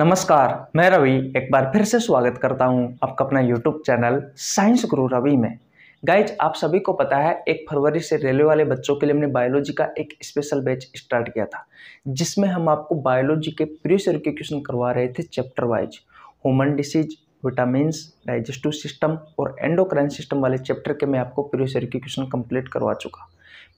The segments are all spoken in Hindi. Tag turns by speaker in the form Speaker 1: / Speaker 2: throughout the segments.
Speaker 1: नमस्कार मैं रवि एक बार फिर से स्वागत करता हूं आपका अपना यूट्यूब चैनल साइंस गुरु रवि में गाइज आप सभी को पता है एक फरवरी से रेलवे वाले बच्चों के लिए हमने बायोलॉजी का एक स्पेशल बैच स्टार्ट किया था जिसमें हम आपको बायोलॉजी के प्रीवियस सर के क्वेश्चन करवा रहे थे chapter wise human disease vitamin digestive system और एंडोक्राइन सिस्टम वाले चैप्टर के मैं आपको प्रीवियस सर के क्वेश्चन कम्प्लीट करवा चुका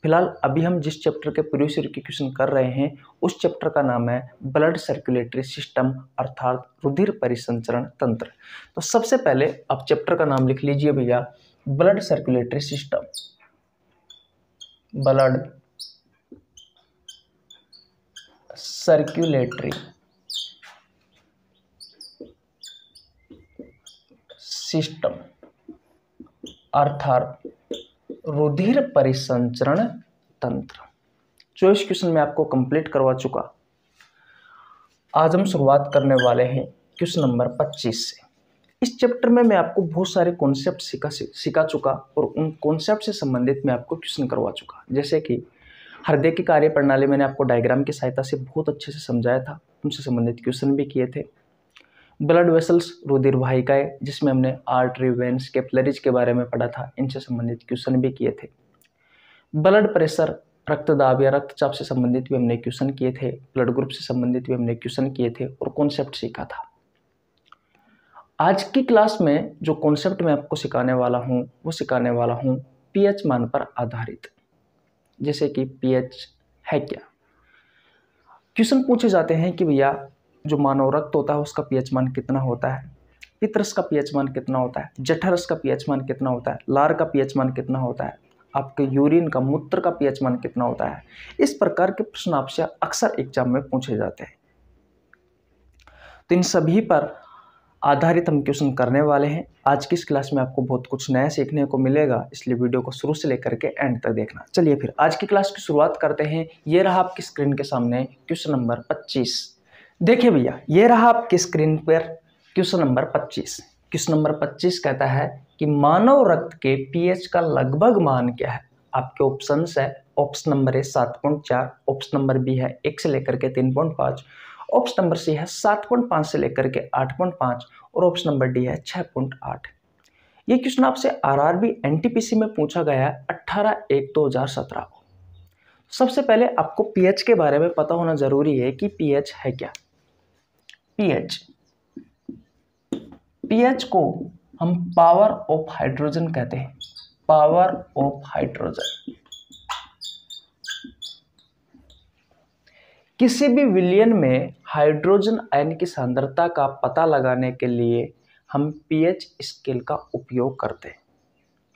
Speaker 1: फिलहाल अभी हम जिस चैप्टर के प्रीवियस ईयर के क्वेश्चन कर रहे हैं उस चैप्टर का नाम है ब्लड सर्कुलेटरी सिस्टम अर्थात रुधिर परिसंचरण तंत्र तो सबसे पहले आप चैप्टर का नाम लिख लीजिए भैया blood circulatory system blood circulatory system अर्थात रुधिर परिसंचरण तंत्र जो इस क्वेश्चन में आपको कंप्लीट करवा चुका आज हम शुरुआत करने वाले हैं क्वेश्चन नंबर 25 से इस चैप्टर में मैं आपको बहुत सारे कॉन्सेप्ट सिखा सिखा चुका और उन कॉन्सेप्ट से संबंधित मैं आपको क्वेश्चन करवा चुका जैसे कि हृदय की कार्य प्रणाली मैंने आपको डायग्राम की सहायता से बहुत अच्छे से समझाया था उनसे संबंधित क्वेश्चन भी किए थे ब्लड वेसल्स रुधिर वाहिकाएं जिसमें हमने आर्टरी वेंस कैपिलरीज के बारे में पढ़ा था इनसे संबंधित क्वेश्चन भी किए थे ब्लड प्रेशर रक्तदाब या रक्तचाप से संबंधित भी हमने क्वेश्चन किए थे ब्लड ग्रुप से संबंधित भी हमने क्वेश्चन किए थे और कॉन्सेप्ट सीखा था आज की क्लास में जो कॉन्सेप्ट मैं आपको सिखाने वाला हूँ वो सिखाने वाला हूँ पीएच मान पर आधारित जैसे कि पीएच है क्या क्वेश्चन पूछे जाते हैं कि भैया जो मानव रक्त होता है उसका पीएच मान कितना होता है पितरस का पीएच मान कितना होता है जठरस का पीएच मान कितना होता है लार का पीएच मान कितना होता है आपके यूरिन का मूत्र का पीएच मान कितना होता है इस प्रकार के प्रश्न आपसे अक्सर एग्जाम में पूछे जाते हैं तो इन सभी पर आधारित हम क्वेश्चन करने वाले हैं आज की इस क्लास में आपको बहुत कुछ नया सीखने को मिलेगा इसलिए वीडियो को शुरू से लेकर के एंड तक देखना चलिए फिर आज की क्लास की शुरुआत करते हैं ये रहा आपकी स्क्रीन के सामने क्वेश्चन नंबर पच्चीस देखिए भैया ये रहा आपकी स्क्रीन पर क्वेश्चन नंबर 25 क्वेश्चन नंबर 25 कहता है कि मानव रक्त के पीएच का लगभग मान क्या है आपके ऑप्शन है ऑप्शन नंबर ए सात पॉइंट चार ऑप्शन नंबर बी है एक से लेकर के तीन पॉइंट पांच ऑप्शन नंबर सी है सात पॉइंट पांच से लेकर के आठ पॉइंट पांच और ऑप्शन नंबर डी है छः पॉइंट आठ ये क्वेश्चन आपसे आरआरबी एनटीपीसी में पूछा गया है अट्ठारह एक दो हज़ार सत्रह को सबसे पहले आपको पीएच के बारे में पता होना ज़रूरी है कि पीएच है क्या पीएच पीएच को हम पावर ऑफ हाइड्रोजन कहते हैं पावर ऑफ हाइड्रोजन किसी भी विलियन में हाइड्रोजन आयन की सांद्रता का पता लगाने के लिए हम पीएच स्केल का उपयोग करते हैं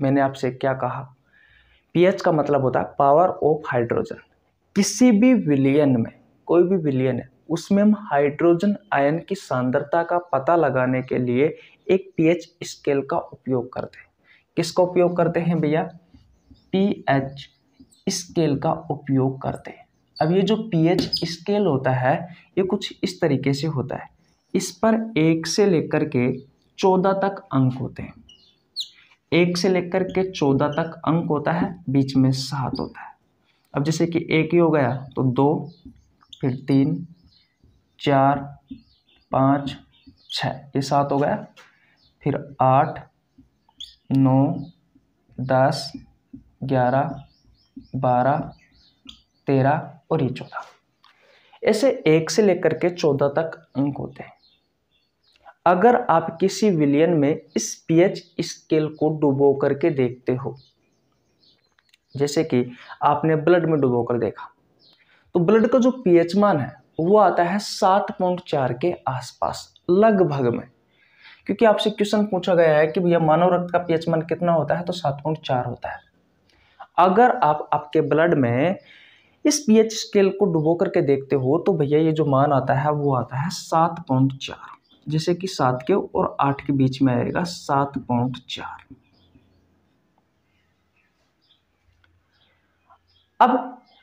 Speaker 1: मैंने आपसे क्या कहा पीएच का मतलब होता है पावर ऑफ हाइड्रोजन किसी भी विलियन में कोई भी विलियन है उसमें हम हाइड्रोजन आयन की सांद्रता का पता लगाने के लिए एक पीएच स्केल का उपयोग करते हैं किसका उपयोग करते हैं भैया पीएच स्केल का उपयोग करते हैं अब ये जो पीएच स्केल होता है ये कुछ इस तरीके से होता है इस पर एक से लेकर के चौदह तक अंक होते हैं एक से लेकर के चौदह तक अंक होता है बीच में सात होता है अब जैसे कि एक ही हो गया तो दो फिर तीन चार पाँच छः ये सात हो गया फिर आठ नौ दस ग्यारह बारह तेरह और ये चौदह ऐसे एक से लेकर के चौदह तक अंक होते हैं अगर आप किसी विलियन में इस पीएच स्केल को डुबो करके देखते हो जैसे कि आपने ब्लड में डुबो कर देखा तो ब्लड का जो पीएच मान है वो आता है सात पॉइंट चार के आसपास लगभग में क्योंकि आपसे क्वेश्चन पूछा गया है कि भैया मानव रक्त का पीएच मान कितना होता है तो सात पॉइंट चार होता है अगर आप आपके ब्लड में इस पीएच स्केल को डुबो करके देखते हो तो भैया ये जो मान आता है वो आता है सात पॉइंट चार जैसे कि सात के और आठ के बीच में आएगा सात पॉइंट चार अब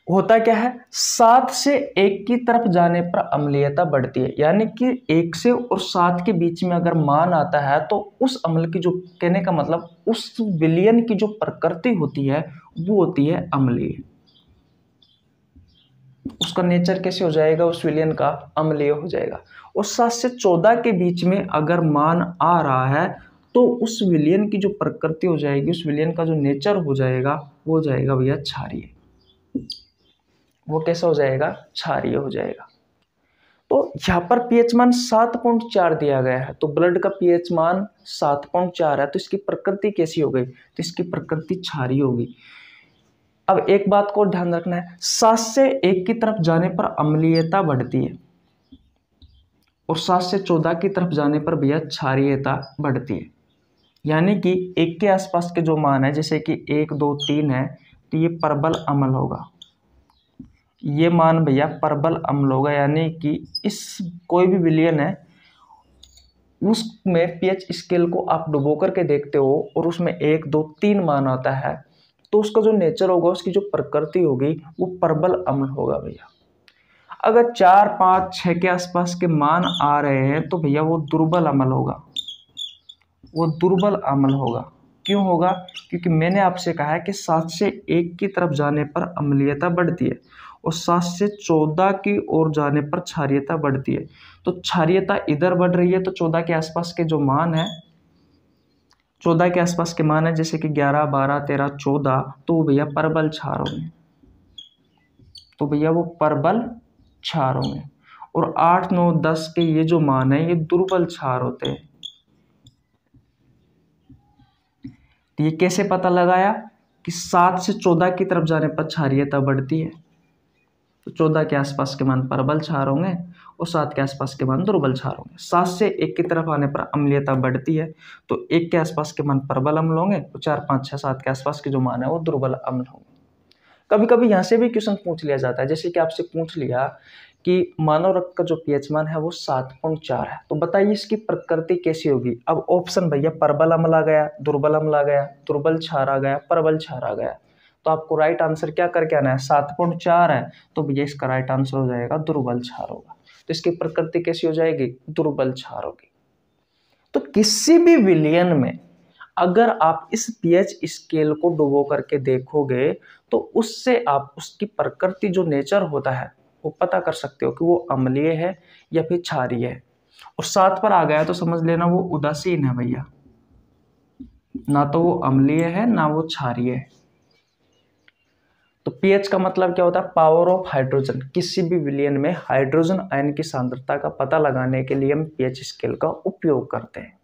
Speaker 1: होता क्या है सात से एक की तरफ जाने पर अम्लीयता बढ़ती है यानी कि एक से और सात के बीच में अगर मान आता है तो उस अम्ल की जो कहने का मतलब उस विलियन की जो प्रकृति होती है वो होती है अम्लीय उसका नेचर कैसे हो जाएगा उस विलियन का अम्लीय हो जाएगा और सात से चौदह के बीच में अगर मान आ रहा है तो उस विलियन की जो प्रकृति हो जाएगी उस विलियन का जो नेचर हो जाएगा वो हो जाएगा भैया छारी वो कैसा हो जाएगा क्षारिय हो जाएगा तो यहाँ पर पीएच मान सात पॉइंट चार दिया गया है तो ब्लड का पीएच मान सात पॉइंट चार है तो इसकी प्रकृति कैसी हो गई तो इसकी प्रकृति क्षारी होगी अब एक बात को ध्यान रखना है सात से एक की तरफ जाने पर अम्लीयता बढ़ती है और सात से चौदह की तरफ जाने पर भैया क्षारियता बढ़ती है यानी कि एक के आसपास के जो मान है जैसे कि एक दो तीन है तो ये प्रबल अमल होगा ये मान भैया प्रबल अम्ल होगा यानी कि इस कोई भी विलियन है उसमें पीएच स्केल को आप डुबो करके देखते हो और उसमें एक दो तीन मान आता है तो उसका जो नेचर होगा उसकी जो प्रकृति होगी वो प्रबल अम्ल होगा भैया अगर चार पाँच छः के आसपास के मान आ रहे हैं तो भैया वो दुर्बल अमल होगा वो दुर्बल अमल होगा क्यों होगा क्योंकि मैंने आपसे कहा है कि सात से एक की तरफ जाने पर अमलीयता बढ़ती है और सात से चौदह की ओर जाने पर क्षारियता बढ़ती है तो क्षारियता इधर बढ़ रही है तो चौदह के आसपास के जो मान है चौदह के आसपास के मान है जैसे कि ग्यारह बारह तेरह चौदह तो भैया परबल क्षार होंगे तो भैया वो परबल क्षार होंगे और आठ नौ दस के ये जो मान है ये दुर्बल क्षार होते हैं तो ये कैसे पता लगाया कि सात से चौदह की तरफ जाने पर क्षारियता बढ़ती है तो चौदह के आसपास के मान परबल क्षार होंगे और सात के आसपास के मान दुर्बल क्षार होंगे सात से एक की तरफ आने पर अम्लीयता बढ़ती है तो एक के आसपास के मान परबल अम्ल होंगे और तो चार पाँच छः सात के आसपास के जो मान है वो दुर्बल अम्ल होंगे कभी कभी यहाँ से भी क्वेश्चन पूछ लिया जाता है जैसे कि आपसे पूछ लिया कि मानव रक्त का जो पीएच मान है वो सात पॉइंट चार है तो बताइए इसकी प्रकृति कैसी होगी अब ऑप्शन भैया परबल अम्ल आ गया दुर्बल अम्ल आ गया दुर्बल छार आ गया परबल छार आ गया तो आपको राइट आंसर क्या करके आना है सात पॉइंट चार है तो भैया इसका राइट आंसर हो जाएगा दुर्बल क्षार होगा तो इसकी प्रकृति कैसी हो जाएगी दुर्बल क्षार होगी तो किसी भी विलियन में अगर आप इस पीएच स्केल को डुबो करके देखोगे तो उससे आप उसकी प्रकृति जो नेचर होता है वो पता कर सकते हो कि वो अम्लीय है या फिर क्षारीय है और सात पर आ गया तो समझ लेना वो उदासीन है भैया ना तो वो अम्लीय है ना वो क्षारीय है तो पीएच का मतलब क्या होता है पावर ऑफ हाइड्रोजन किसी भी विलियन में हाइड्रोजन आयन की सांद्रता का पता लगाने के लिए हम पीएच स्केल का उपयोग करते हैं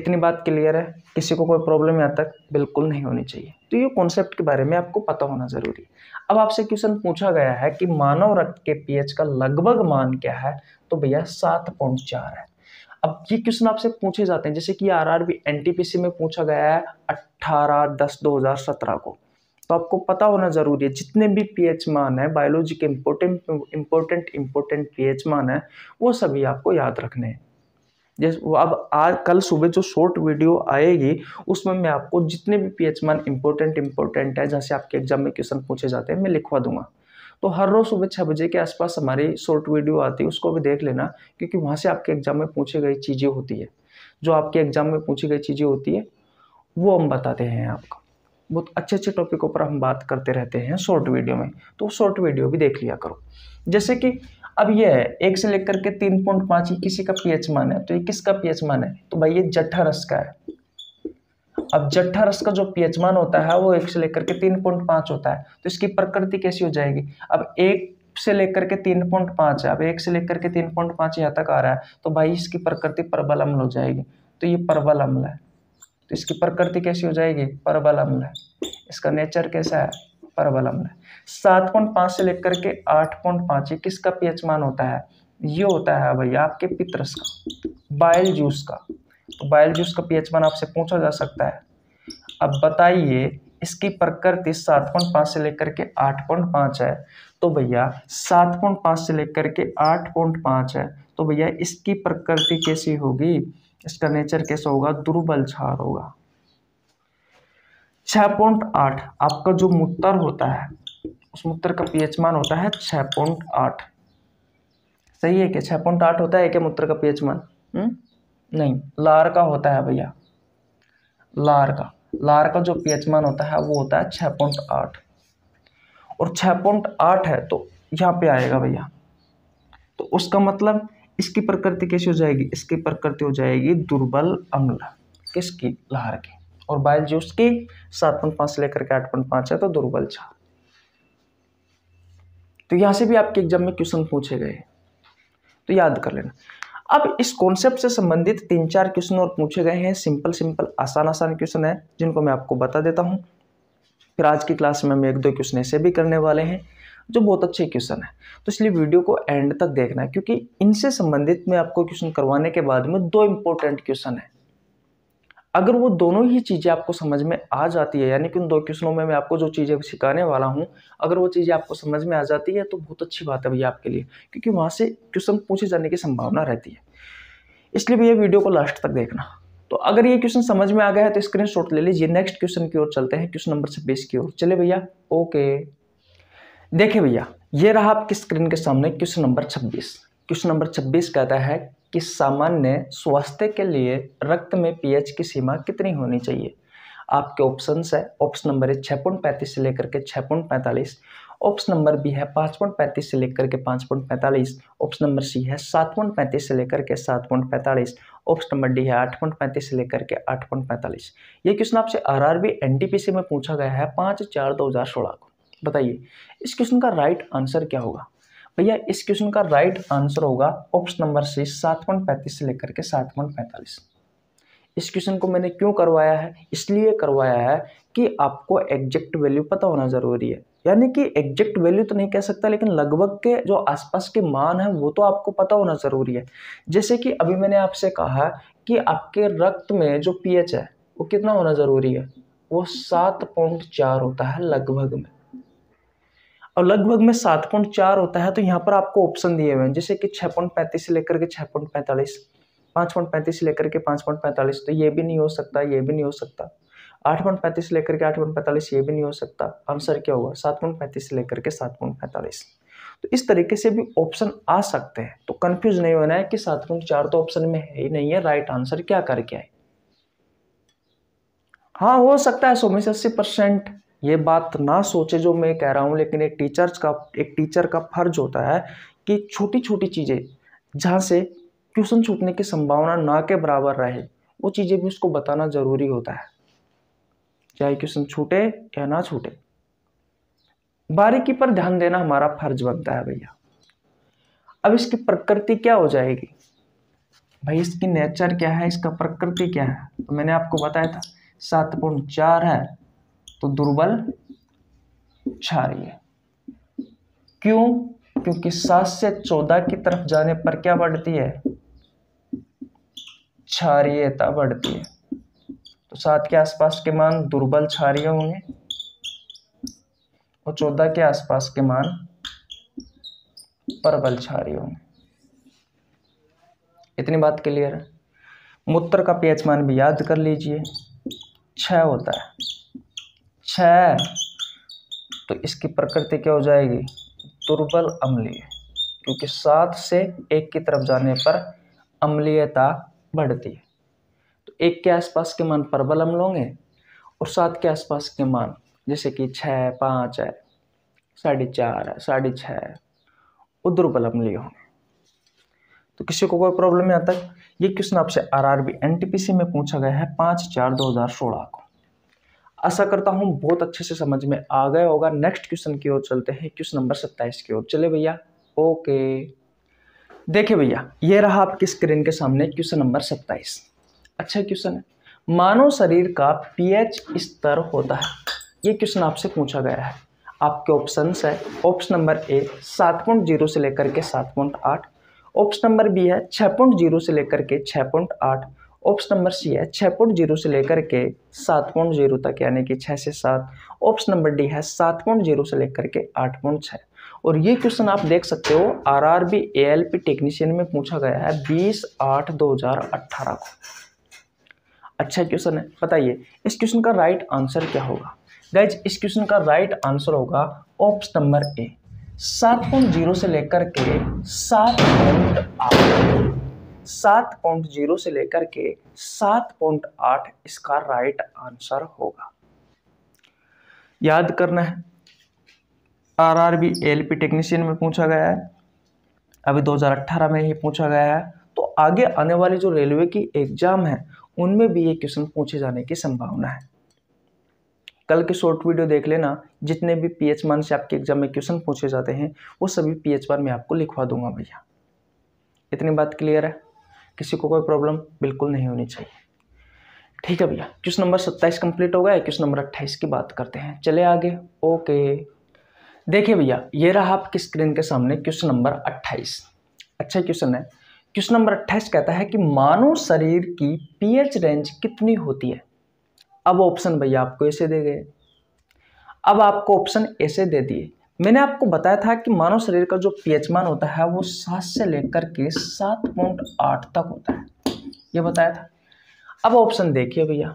Speaker 1: इतनी बात क्लियर है किसी को कोई प्रॉब्लम यहाँ तक बिल्कुल नहीं होनी चाहिए तो ये कॉन्सेप्ट के बारे में आपको पता होना जरूरी है अब आपसे क्वेश्चन पूछा गया है कि मानव रक्त के पीएच का लगभग मान क्या है तो भैया सात पॉइंट चार है अब ये क्वेश्चन आपसे पूछे जाते हैं जैसे कि आर आर एन में पूछा गया है अट्ठारह दस दो हजार सत्रह को तो आपको पता होना ज़रूरी है जितने भी पी मान है बायोलॉजी के इम्पोर्टेंट इम्पोर्टेंट इम्पोर्टेंट पी मान है वो सभी आपको याद रखने हैं जैसे वो अब आज कल सुबह जो शॉर्ट वीडियो आएगी उसमें मैं आपको जितने भी पी मान इम्पोर्टेंट इम्पोर्टेंट है जैसे आपके एग्जाम में क्वेश्चन पूछे जाते हैं मैं लिखवा दूंगा तो हर रोज़ सुबह छः बजे के आसपास हमारी शॉर्ट वीडियो आती है उसको भी देख लेना क्योंकि वहाँ से आपके एग्जाम में पूछी गई चीज़ें होती है जो आपके एग्जाम में पूछी गई चीज़ें होती है वो हम बताते हैं आपको बहुत अच्छे अच्छे टॉपिकों पर हम बात करते रहते हैं शॉर्ट वीडियो में तो शॉर्ट वीडियो भी देख लिया करो जैसे कि अब ये है एक से लेकर के तीन पॉइंट पाँच किसी का पीएच मान है तो ये किसका पीएच मान है तो भाई ये जट्ठा रस का है अब जट्ठा रस का जो पीएच मान होता है वो एक से लेकर के तीन पॉइंट पाँच होता है तो इसकी प्रकृति कैसी हो जाएगी अब एक से लेकर के तीन पॉइंट पाँच है अब एक से लेकर के तीन पॉइंट पाँच यहाँ तक आ रहा है तो भाई इसकी प्रकृति प्रबल अम्ल हो जाएगी तो ये प्रबल अम्ल है तो इसकी प्रकृति कैसी हो जाएगी परबल अम्ल है इसका नेचर कैसा है परबल अम्ल है सात पॉइंट पाँच से लेकर के आठ पॉइंट पाँच ये किसका पीएच मान होता है ये होता है भैया आपके पितरस का बाइल जूस का तो बाइल जूस का पीएच मान आपसे पूछा जा सकता है अब बताइए इसकी प्रकृति सात पॉइंट पाँच से लेकर के आठ पॉइंट पाँच है तो भैया सात पॉइंट पाँच से लेकर के आठ पॉइंट पाँच है तो भैया इसकी प्रकृति कैसी होगी इसका नेचर कैसा होगा दुर्बल क्षार होगा छ पॉइंट आठ आपका जो मूत्र होता है उस मूत्र का पीएच मान होता है छ पॉइंट आठ सही है क्या छ पॉइंट आठ होता है क्या मूत्र का पीएच मान हुँ? हम्म? नहीं लार का होता है भैया लार का लार का जो पीएच मान होता है वो होता है छ पॉइंट आठ और छ पॉइंट आठ है तो यहाँ पे आएगा भैया तो उसका मतलब इसकी प्रकृति कैसी हो जाएगी इसकी प्रकृति हो जाएगी दुर्बल अम्ल किसकी लहर की और बाइल जूस उसकी सात पॉइंट पांच से लेकर के आठ पॉइंट पांच है तो दुर्बल छा तो यहां से भी आपके एग्जाम में क्वेश्चन पूछे गए तो याद कर लेना अब इस कॉन्सेप्ट से संबंधित तीन चार क्वेश्चन और पूछे गए हैं सिंपल सिंपल आसान आसान क्वेश्चन है जिनको मैं आपको बता देता हूँ फिर आज की क्लास में हम एक दो क्वेश्चन ऐसे भी करने वाले हैं जो बहुत अच्छे क्वेश्चन है तो इसलिए वीडियो को एंड तक देखना है क्योंकि इनसे संबंधित मैं आपको क्वेश्चन करवाने के बाद में दो इंपॉर्टेंट क्वेश्चन है अगर वो दोनों ही चीज़ें आपको समझ में आ जाती है यानी कि उन दो क्वेश्चनों में मैं आपको जो चीज़ें सिखाने वाला हूँ अगर वो चीज़ें आपको समझ में आ जाती है तो बहुत अच्छी बात है भैया आपके लिए क्योंकि वहाँ से क्वेश्चन पूछे जाने की संभावना रहती है इसलिए भैया वीडियो को लास्ट तक देखना तो अगर ये क्वेश्चन समझ में आ गया है तो स्क्रीनशॉट ले लीजिए नेक्स्ट क्वेश्चन की ओर चलते हैं क्वेश्चन नंबर छब्बीस की ओर चले भैया ओके देखिए भैया ये रहा आपकी स्क्रीन के सामने क्वेश्चन नंबर 26 क्वेश्चन नंबर 26 कहता है कि सामान्य स्वास्थ्य के लिए रक्त में पीएच की सीमा कितनी होनी चाहिए आपके ऑप्शन है ऑप्शन नंबर है छः पॉइंट पैंतीस से लेकर के छः पॉइंट पैंतालीस ऑप्शन नंबर बी है पाँच पॉइंट पैंतीस से लेकर के पाँच पॉइंट पैंतालीस ऑप्शन नंबर सी है सात पॉइंट पैंतीस से लेकर के सात पॉइंट पैंतालीस ऑप्शन नंबर डी है आठ पॉइंट पैंतीस से लेकर के आठ पॉइंट पैंतालीस ये क्वेश्चन आपसे R R B N T P C में पूछा गया है पाँच चार दो हज़ार सोलह को बताइए इस क्वेश्चन का राइट आंसर क्या होगा भैया इस क्वेश्चन का राइट आंसर होगा ऑप्शन नंबर सी सात पॉइंट पैंतीस से लेकर के सात पॉइंट पैंतालीस इस क्वेश्चन को मैंने क्यों करवाया है इसलिए करवाया है कि आपको एग्जैक्ट वैल्यू पता होना ज़रूरी है यानी कि एग्जैक्ट वैल्यू तो नहीं कह सकता लेकिन लगभग के जो आसपास के मान हैं वो तो आपको पता होना ज़रूरी है जैसे कि अभी मैंने आपसे कहा कि आपके रक्त में जो पीएच है वो कितना होना ज़रूरी है वो सात पॉइंट चार होता है लगभग में और लगभग में सात पॉइंट चार होता है तो यहाँ पर आपको ऑप्शन दिए हुए हैं जैसे कि छः पॉइंट पैंतीस से लेकर के छः पॉइंट पैंतालीस पाँच पॉइंट पैंतीस से लेकर के पाँच पॉइंट पैंतालीस तो ये भी नहीं हो सकता ये भी नहीं हो सकता आठ पॉइंट पैंतीस से लेकर के आठ पॉइंट पैंतालीस ये भी नहीं हो सकता आंसर क्या होगा सात पॉइंट पैंतीस से लेकर के सात पॉइंट पैंतालीस तो इस तरीके से भी ऑप्शन आ सकते हैं तो कन्फ्यूज नहीं होना है कि सात पॉइंट चार तो ऑप्शन में है ही नहीं है राइट आंसर क्या करके आए हाँ हो सकता है सौ में से अस्सी परसेंट ये बात ना सोचे जो मैं कह रहा हूँ लेकिन एक टीचर्स का एक टीचर का फर्ज होता है कि छोटी छोटी चीज़ें जहाँ से ट्यूशन छूटने की संभावना ना के बराबर रहे वो चीज़ें भी उसको बताना ज़रूरी होता है चाहे क्वेश्चन छूटे या ना छूटे बारीकी पर ध्यान देना हमारा फर्ज बनता है भैया अब इसकी प्रकृति क्या हो जाएगी भाई इसकी नेचर क्या है इसका प्रकृति क्या है तो मैंने आपको बताया था सात पॉइंट चार है तो दुर्बल क्षारीय क्यों क्योंकि सात से चौदह की तरफ जाने पर क्या बढ़ती है क्षारियता बढ़ती है तो सात के आसपास के मान दुर्बल क्षारिय होंगे और चौदह के आसपास के मान परबल क्षारिय होंगे इतनी बात क्लियर है मूत्र का पीएच मान भी याद कर लीजिए छ होता है छः अच्छा तो इसकी प्रकृति क्या हो जाएगी दुर्बल अम्लीय क्योंकि सात से एक की तरफ जाने पर अम्लीयता बढ़ती है तो एक के आसपास के मान प्रबल अम्ल होंगे और सात के आसपास के मान जैसे कि छः पाँच है साढ़े चार है साढ़े छः और वो दुर्बल अम्लीय होंगे तो किसी को कोई प्रॉब्लम नहीं आता ये क्वेश्चन आपसे आरआरबी एनटीपीसी में पूछा गया है पाँच चार दो हज़ार सोलह को आशा करता हूँ बहुत अच्छे से समझ में आ गया होगा नेक्स्ट क्वेश्चन की ओर चलते हैं क्वेश्चन नंबर सत्ताईस की ओर चले भैया ओके देखिए भैया ये रहा आपकी स्क्रीन के सामने क्वेश्चन नंबर सत्ताईस अच्छा क्वेश्चन है मानव शरीर का पीएच स्तर होता है ये क्वेश्चन आपसे पूछा गया है आपके ऑप्शन है ऑप्शन नंबर ए सात पॉइंट जीरो से लेकर के सात पॉइंट आठ ऑप्शन नंबर बी है छः पॉइंट जीरो से लेकर के छः पॉइंट आठ ऑप्शन नंबर सी है छः पॉइंट जीरो से लेकर के सात पॉइंट जीरो तक यानी कि छः से सात ऑप्शन नंबर डी है सात पॉइंट जीरो से लेकर के आठ पॉइंट छः और ये क्वेश्चन आप देख सकते हो आरआरबी एएलपी टेक्नीशियन में पूछा गया है बीस आठ दो हजार अट्ठारह को अच्छा क्वेश्चन है बताइए इस क्वेश्चन का राइट आंसर क्या होगा गाइज इस क्वेश्चन का राइट आंसर होगा ऑप्शन नंबर ए सात पॉइंट जीरो से लेकर के सात पॉइंट आठ सात पॉइंट जीरो से लेकर के सात पॉइंट आठ इसका राइट आंसर होगा याद करना है R R B L P technician में पूछा गया है अभी 2018 में ही पूछा गया है तो आगे आने वाली जो रेलवे की एग्जाम है उनमें भी ये क्वेश्चन पूछे जाने की संभावना है कल के शॉर्ट वीडियो देख लेना जितने भी पी एच मान से आपके एग्जाम में क्वेश्चन पूछे जाते हैं वो सभी पी एच मान में आपको लिखवा दूंगा भैया इतनी बात क्लियर है किसी को कोई प्रॉब्लम बिल्कुल नहीं होनी चाहिए ठीक है भैया क्वेश्चन नंबर सत्ताईस कंप्लीट हो गया क्वेश्चन नंबर अट्ठाईस की बात करते हैं चले आगे ओके देखिए भैया ये रहा आपकी स्क्रीन के सामने क्वेश्चन नंबर अट्ठाईस अच्छा क्वेश्चन है क्वेश्चन नंबर अट्ठाईस कहता है कि मानव शरीर की पीएच रेंज कितनी होती है अब ऑप्शन भैया आपको ऐसे दे गए अब आपको ऑप्शन ऐसे दे दिए मैंने आपको बताया था कि मानव शरीर का जो पीएच मान होता है वो सात से लेकर के सात पॉइंट आठ तक होता है ये बताया था अब ऑप्शन देखिए भैया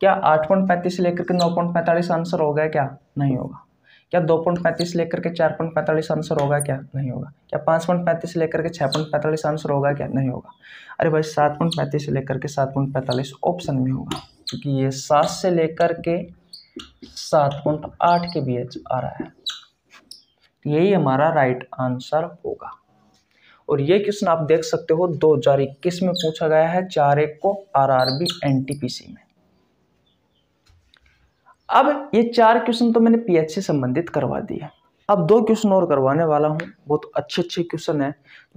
Speaker 1: क्या आठ पॉइंट पैंतीस से लेकर के नौ पॉइंट पैंतालीस आंसर होगा क्या नहीं होगा क्या दो पॉइंट पैंतीस लेकर के चार पॉइंट पैंतालीस आंसर होगा क्या नहीं होगा क्या पाँच पॉइंट पैंतीस से लेकर के छः पॉइंट पैंतालीस आंसर होगा क्या नहीं होगा अरे भाई सात पॉइंट पैंतीस से लेकर के सात पॉइंट पैंतालीस ऑप्शन में होगा क्योंकि ये सात से लेकर के सात पॉइंट आठ के बीच आ रहा है यही हमारा राइट आंसर होगा और ये क्वेश्चन आप देख सकते हो 2021 में पूछा गया है चार एक को आरआरबी एनटीपीसी में अब ये चार क्वेश्चन तो मैंने पीएच से संबंधित करवा दिया अब दो क्वेश्चन और करवाने वाला हूं बहुत अच्छे अच्छे क्वेश्चन है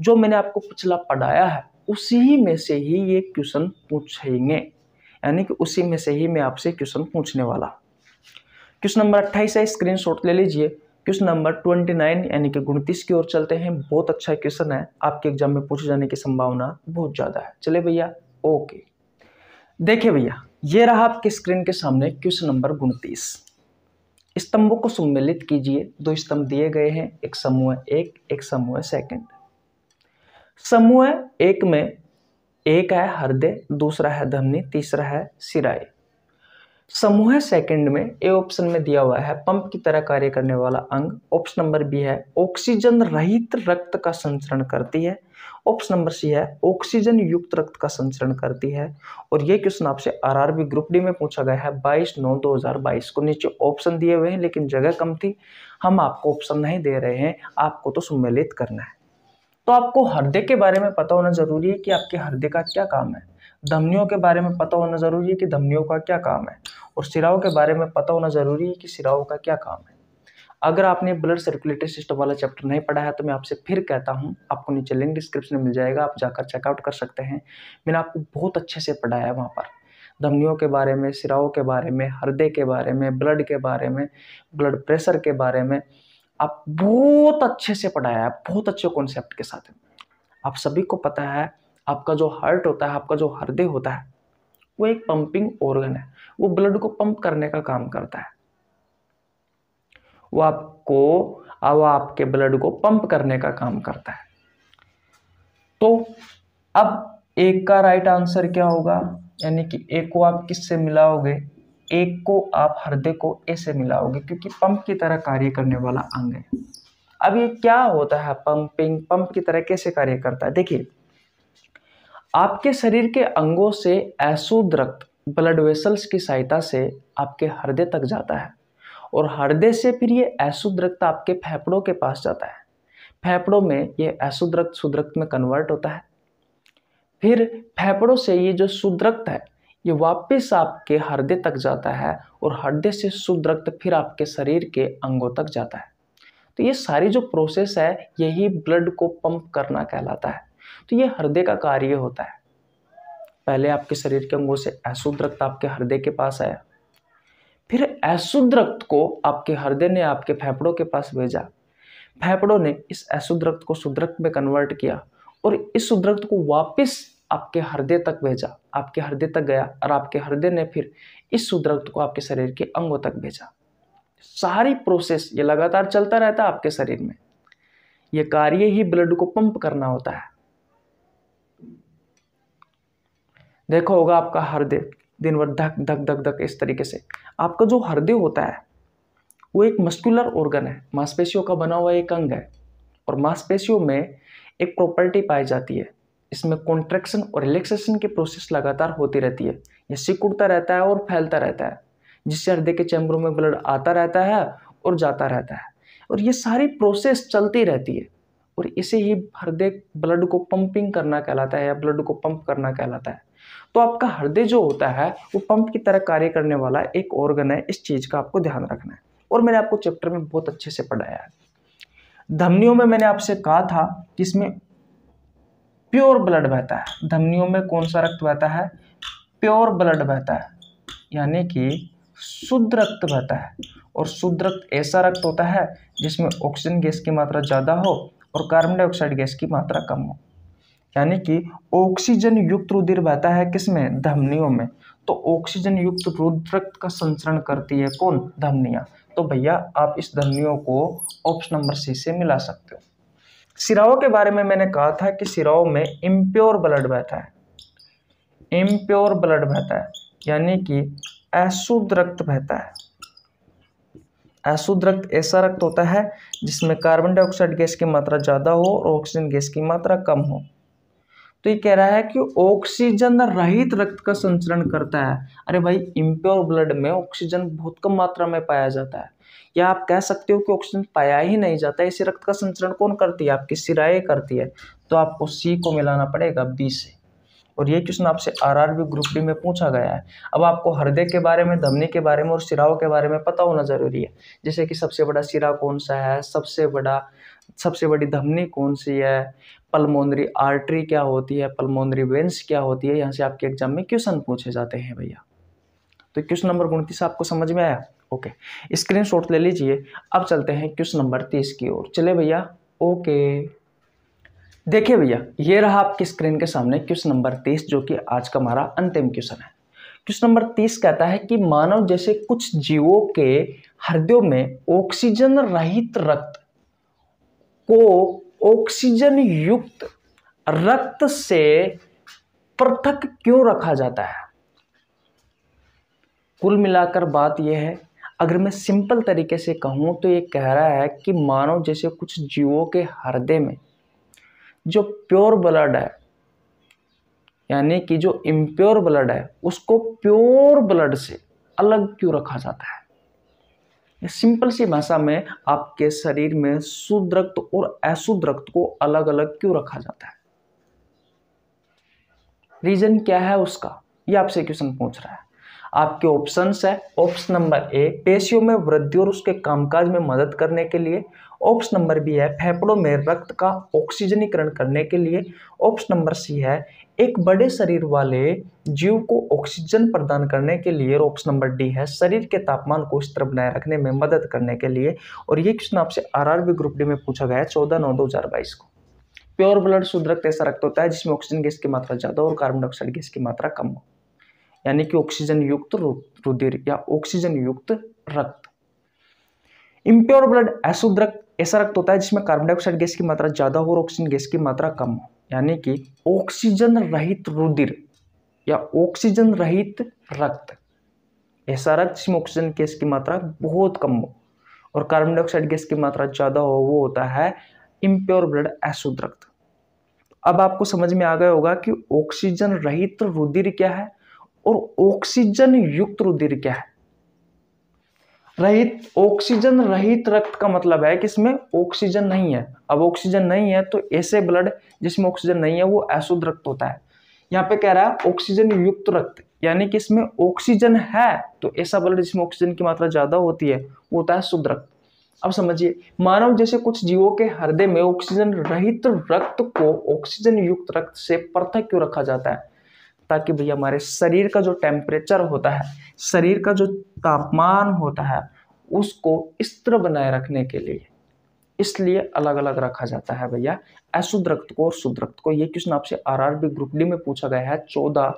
Speaker 1: जो मैंने आपको पिछला पढ़ाया है उसी में से ही ये क्वेश्चन पूछेंगे यानी कि उसी में से ही मैं आपसे क्वेश्चन पूछने वाला क्वेश्चन नंबर अट्ठाईस है स्क्रीनशॉट ले लीजिए क्वेश्चन नंबर ट्वेंटी नाइन यानी कि उनतीस की ओर चलते हैं बहुत अच्छा क्वेश्चन है आपके एग्जाम में पूछे जाने की संभावना बहुत ज़्यादा है चले भैया ओके देखिए भैया ये रहा आपके स्क्रीन के सामने क्वेश्चन नंबर उनतीस स्तंभों को सम्मिलित कीजिए दो स्तंभ दिए गए हैं एक समूह एक एक समूह सेकंड समूह एक में एक है हृदय दूसरा है धमनी तीसरा है सिराई समूह सेकंड में ए ऑप्शन में दिया हुआ है पंप की तरह कार्य करने वाला अंग ऑप्शन नंबर बी है ऑक्सीजन रहित रक्त का संचरण करती है ऑप्शन नंबर सी है ऑक्सीजन युक्त रक्त का संचरण करती है और ये क्वेश्चन आपसे आरआरबी ग्रुप डी में पूछा गया है 22 नौ 2022 को नीचे ऑप्शन दिए हुए हैं लेकिन जगह कम थी हम आपको ऑप्शन नहीं दे रहे हैं आपको तो सम्मिलित करना है तो आपको हृदय के बारे में पता होना जरूरी है कि आपके हृदय का क्या काम है धमनियों के बारे में पता होना ज़रूरी है कि धमनियों का क्या काम है और सिराओं के बारे में पता होना ज़रूरी है कि सिराओं का क्या काम है अगर आपने ब्लड सर्कुलेटरी सिस्टम वाला चैप्टर नहीं पढ़ा है तो मैं आपसे फिर कहता हूँ आपको नीचे लिंक डिस्क्रिप्शन में मिल जाएगा आप जाकर चेकआउट कर सकते हैं मैंने आपको बहुत अच्छे से पढ़ाया है वहाँ पर धमनियों के बारे में सिराओं के बारे में हृदय के बारे में ब्लड के बारे में ब्लड प्रेशर के बारे में आप बहुत अच्छे से पढ़ाया है बहुत अच्छे कॉन्सेप्ट के साथ आप सभी को पता है आपका जो हार्ट होता है आपका जो हृदय होता है वो एक पंपिंग ऑर्गन है वो ब्लड को पंप करने का काम करता है वो आपको वो आपके ब्लड को पंप करने का काम करता है तो अब एक का राइट आंसर क्या होगा यानी कि एक को आप किससे मिलाओगे एक को आप हृदय को ऐसे मिलाओगे क्योंकि पंप की तरह कार्य करने वाला अंग है अब ये क्या होता है पंपिंग पंप की तरह कैसे कार्य करता है देखिए आपके शरीर के अंगों से अशुद्ध रक्त ब्लड वेसल्स की सहायता से आपके हृदय तक जाता है और हृदय से फिर ये अशुद्ध रक्त आपके फेफड़ों के पास जाता है फेफड़ों में ये अशुद्ध रक्त रक्त में कन्वर्ट होता है फिर फेफड़ों से ये जो शुद्ध रक्त है ये वापस आपके हृदय तक जाता है और हृदय से शुद्ध रक्त फिर आपके शरीर के अंगों तक जाता है तो ये सारी जो प्रोसेस है यही ब्लड को पंप करना कहलाता है तो ये हृदय का कार्य होता है पहले आपके शरीर के अंगों से अशुद्ध रक्त आपके हृदय के पास आया फिर अशुद्ध रक्त को आपके हृदय ने आपके फेफड़ों के पास भेजा फेफड़ों ने इस अशुद्ध रक्त को शुद्ध रक्त में कन्वर्ट किया और इस शुद्ध रक्त को वापस आपके हृदय तक भेजा आपके हृदय तक गया और आपके हृदय ने फिर इस शुद्ध रक्त को आपके शरीर के अंगों तक भेजा सारी प्रोसेस ये लगातार चलता रहता है आपके शरीर में ये कार्य ही ब्लड को पंप करना होता है देखा होगा आपका हृदय दिन भर धक धक धक धक इस तरीके से आपका जो हृदय होता है वो एक मस्कुलर ऑर्गन है मांसपेशियों का बना हुआ एक अंग है और मांसपेशियों में एक प्रॉपर्टी पाई जाती है इसमें कॉन्ट्रैक्शन और रिलैक्सेशन की प्रोसेस लगातार होती रहती है यह सिकुड़ता रहता है और फैलता रहता है जिससे हृदय के चैम्बरों में ब्लड आता रहता है और जाता रहता है और ये सारी प्रोसेस चलती रहती है और इसे ही हृदय ब्लड को पंपिंग करना कहलाता है या ब्लड को पंप करना कहलाता है तो आपका हृदय जो होता है वो पंप की तरह कार्य करने वाला एक ऑर्गन है इस चीज़ का आपको ध्यान रखना है और मैंने आपको चैप्टर में बहुत अच्छे से पढ़ाया है धमनियों में मैंने आपसे कहा था कि इसमें प्योर ब्लड बहता है धमनियों में कौन सा रक्त बहता है प्योर ब्लड बहता है यानी कि शुद्ध रक्त बहता है और शुद्ध रक्त ऐसा रक्त होता है जिसमें ऑक्सीजन गैस की मात्रा ज़्यादा हो और कार्बन डाइऑक्साइड गैस की मात्रा कम हो यानी कि ऑक्सीजन युक्त रुधिर बहता है किसमें धमनियों में तो ऑक्सीजन युक्त रुद्र रक्त का संचरण करती है कौन धमनिया तो भैया आप इस धमनियों को ऑप्शन नंबर सी से मिला सकते हो सिराओं के बारे में मैंने कहा था कि सिराओं में इम्प्योर ब्लड बहता है इम्प्योर ब्लड बहता है यानी कि अशुद्ध रक्त बहता है अशुद्ध रक्त ऐसा रक्त होता है जिसमें कार्बन डाइऑक्साइड गैस की मात्रा ज़्यादा हो और ऑक्सीजन गैस की मात्रा कम हो तो ये कह रहा है कि ऑक्सीजन रहित रक्त का संचरण करता है अरे भाई इम्प्योर ब्लड में ऑक्सीजन बहुत कम मात्रा में पाया जाता है या आप कह सकते हो कि ऑक्सीजन पाया ही नहीं जाता इसे रक्त का संचरण कौन करती है आपकी सिराए करती है तो आपको सी को मिलाना पड़ेगा बी से और ये क्वेश्चन आपसे आरआरबी ग्रुप डी में पूछा गया है अब आपको हृदय के बारे में धमनी के बारे में और सिराओं के बारे में पता होना जरूरी है जैसे कि सबसे बड़ा सिरा कौन सा है सबसे बड़ा सबसे बड़ी धमनी कौन सी है पलमोनरी आर्टरी क्या होती है पलमोनरी वेंस क्या होती है यहाँ से आपके एग्जाम में क्वेश्चन पूछे जाते हैं भैया तो क्वेश्चन नंबर उनतीस आपको समझ में आया ओके स्क्रीन शॉट ले लीजिए अब चलते हैं क्वेश्चन नंबर तीस की ओर चले भैया ओके देखिए भैया ये रहा आपकी स्क्रीन के सामने क्वेश्चन नंबर तीस जो कि आज का हमारा अंतिम क्वेश्चन है क्वेश्चन नंबर तीस कहता है कि मानव जैसे कुछ जीवों के हृदयों में ऑक्सीजन रहित रक्त को ऑक्सीजन युक्त रक्त से पृथक क्यों रखा जाता है कुल मिलाकर बात यह है अगर मैं सिंपल तरीके से कहूं तो ये कह रहा है कि मानव जैसे कुछ जीवों के हृदय में जो प्योर ब्लड है यानी कि जो इम्प्योर ब्लड है उसको प्योर ब्लड से अलग क्यों रखा जाता है सिंपल सी भाषा में आपके शरीर में शुद्ध रक्त और अशुद्ध रक्त को अलग अलग क्यों रखा जाता है रीजन क्या है उसका ये आपसे क्वेश्चन पूछ रहा है आपके ऑप्शंस है ऑप्शन नंबर ए पेशियों में वृद्धि और उसके कामकाज में मदद करने के लिए ऑप्शन नंबर बी है फेफड़ों में रक्त का ऑक्सीजनीकरण करने के लिए ऑप्शन नंबर सी है एक बड़े शरीर वाले जीव को ऑक्सीजन प्रदान करने के लिए और ऑप्शन नंबर डी है शरीर के तापमान को स्तर बनाए रखने में मदद करने के लिए और ये क्वेश्चन आपसे आरआरबी ग्रुप डी में पूछा गया है चौदह नौ दो हजार बाईस को प्योर ब्लड शुद्ध रक्त ऐसा रक्त होता है जिसमें ऑक्सीजन गैस की मात्रा ज़्यादा और कार्बन डाइऑक्साइड गैस की मात्रा कम हो यानी कि ऑक्सीजन युक्त रुधिर या ऑक्सीजन युक्त रक्त इम्प्योर ब्लड अशुद्ध रक्त ऐसा रक्त होता है जिसमें कार्बन डाइऑक्साइड गैस की मात्रा ज़्यादा हो और ऑक्सीजन गैस की मात्रा कम हो यानी कि ऑक्सीजन रहित रुधिर या ऑक्सीजन रहित रक्त ऐसा रक्त जिसमें ऑक्सीजन गैस की मात्रा बहुत कम हो और कार्बन डाइऑक्साइड गैस की मात्रा ज़्यादा हो वो होता है इम्प्योर ब्लड अशुद्ध रक्त अब आपको समझ में आ गया होगा कि ऑक्सीजन रहित रुधिर क्या है और ऑक्सीजन युक्त रुधिर क्या है रहित ऑक्सीजन रहित रक्त का मतलब है कि इसमें ऑक्सीजन नहीं है अब ऑक्सीजन नहीं है तो ऐसे ब्लड जिसमें ऑक्सीजन नहीं है वो अशुद्ध रक्त होता है यहाँ पे कह रहा है ऑक्सीजन युक्त रक्त यानी कि इसमें ऑक्सीजन है तो ऐसा ब्लड जिसमें ऑक्सीजन की मात्रा ज़्यादा होती है वो होता है शुद्ध रक्त अब समझिए मानव जैसे कुछ जीवों के हृदय में ऑक्सीजन रहित रक्त को ऑक्सीजन युक्त रक्त से पृथक क्यों रखा जाता है ताकि भैया हमारे शरीर का जो टेम्परेचर होता है शरीर का जो तापमान होता है उसको स्त्र बनाए रखने के लिए इसलिए अलग अलग रखा जाता है भैया अशुद्ध रक्त को और शुद्ध रक्त को ये क्वेश्चन आपसे आरआरबी ग्रुप डी में पूछा गया है चौदह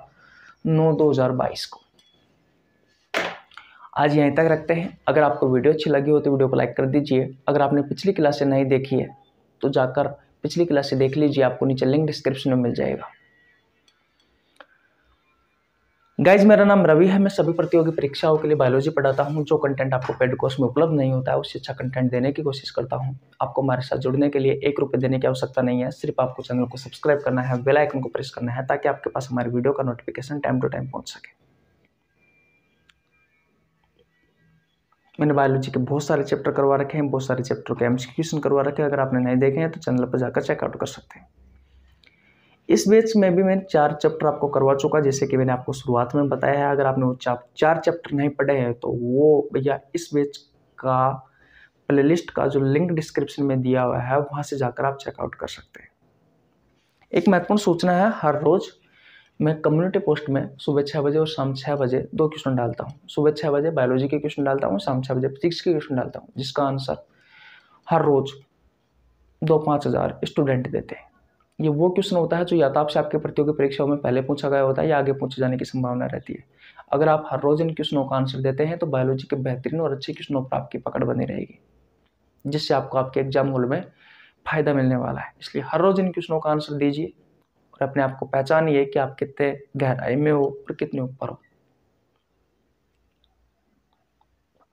Speaker 1: नौ दो हजार बाईस को आज यहीं तक रखते हैं अगर आपको वीडियो अच्छी लगी हो तो वीडियो को लाइक कर दीजिए अगर आपने पिछली क्लासे नहीं देखी है तो जाकर पिछली क्लासे देख लीजिए आपको नीचे लिंक डिस्क्रिप्शन में मिल जाएगा गाइज मेरा नाम रवि है मैं सभी प्रतियोगी परीक्षाओं के लिए बायोलॉजी पढ़ाता हूँ जो कंटेंट आपको पेड कोर्स में उपलब्ध नहीं होता है उससे अच्छा कंटेंट देने की कोशिश करता हूँ आपको हमारे साथ जुड़ने के लिए एक रुपये देने की आवश्यकता नहीं है सिर्फ आपको चैनल को सब्सक्राइब करना है बेल आइकन को प्रेस करना है ताकि आपके पास हमारे वीडियो का नोटिफिकेशन टाइम टू टाइम पहुँच सके मैंने बायोलॉजी के बहुत सारे चैप्टर करवा रखे हैं बहुत सारे चैप्टर के एमसीक्यूशन करवा रखे हैं अगर आपने नहीं देखे हैं तो चैनल पर जाकर चेकआउट कर सकते हैं इस बेच में भी मैं चार चैप्टर आपको करवा चुका जैसे कि मैंने आपको शुरुआत में बताया है अगर आपने वो चार चार चैप्टर नहीं पढ़े हैं तो वो भैया इस बेच का प्लेलिस्ट का जो लिंक डिस्क्रिप्शन में दिया हुआ है वहाँ से जाकर आप चेकआउट कर सकते हैं एक महत्वपूर्ण सूचना है हर रोज़ मैं कम्युनिटी पोस्ट में सुबह छः बजे और शाम छः बजे दो क्वेश्चन डालता हूँ सुबह छः बजे बायोलॉजी के क्वेश्चन डालता हूँ शाम छः बजे फिजिक्स के क्वेश्चन डालता हूँ जिसका आंसर हर रोज़ दो पाँच हज़ार स्टूडेंट देते हैं ये वो क्वेश्चन होता है जो या तो आपसे आपके प्रतियोगी परीक्षाओं में पहले पूछा गया होता है या आगे पूछे जाने की संभावना रहती है अगर आप हर रोज इन क्वेश्चनों का आंसर देते हैं तो बायोलॉजी के बेहतरीन और अच्छे क्वेश्चनों पर आपकी पकड़ बनी रहेगी जिससे आपको आपके एग्जाम हॉल में फायदा मिलने वाला है इसलिए हर रोज इन क्वेश्चनों का आंसर दीजिए और अपने आप को पहचानिए कि आप कितने गहराई में हो और कितने ऊपर हो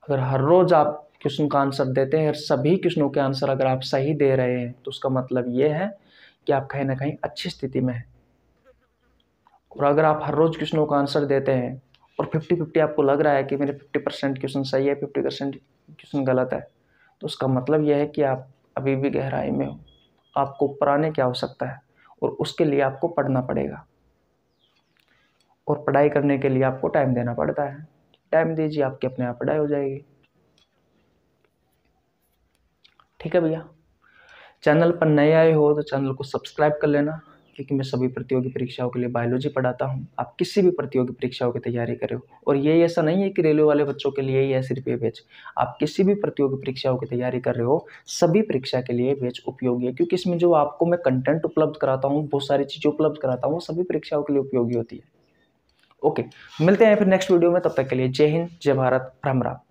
Speaker 1: अगर हर रोज आप क्वेश्चन का आंसर देते हैं और सभी क्वेश्चनों के आंसर अगर आप सही दे रहे हैं तो उसका मतलब ये है कि आप कहीं ना कहीं अच्छी स्थिति में हैं और अगर आप हर रोज़ क्वेश्चनों का आंसर देते हैं और फिफ्टी फिफ्टी आपको लग रहा है कि मेरे फिफ्टी परसेंट क्वेश्चन सही है फिफ्टी परसेंट क्वेश्चन गलत है तो उसका मतलब यह है कि आप अभी भी गहराई में हो आपको ऊपर आने की आवश्यकता है और उसके लिए आपको पढ़ना पड़ेगा और पढ़ाई करने के लिए आपको टाइम देना पड़ता है टाइम दीजिए आपके अपने आप पढ़ाई हो जाएगी ठीक है भैया चैनल पर नए आए हो तो चैनल को सब्सक्राइब कर लेना क्योंकि मैं सभी प्रतियोगी परीक्षाओं के लिए बायोलॉजी पढ़ाता हूँ आप किसी भी प्रतियोगी परीक्षाओं की तैयारी करें और ये ऐसा नहीं है कि रेलवे वाले बच्चों के लिए ही है सिर्फ ये बैच आप किसी भी प्रतियोगी परीक्षाओं की तैयारी कर रहे हो सभी परीक्षा के लिए बैच उपयोगी है क्योंकि इसमें जो आपको मैं कंटेंट उपलब्ध कराता हूँ बहुत सारी चीज़ें उपलब्ध कराता हूँ वो सभी परीक्षाओं के लिए उपयोगी होती है ओके मिलते हैं फिर नेक्स्ट वीडियो में तब तक के लिए जय हिंद जय भारत राम राम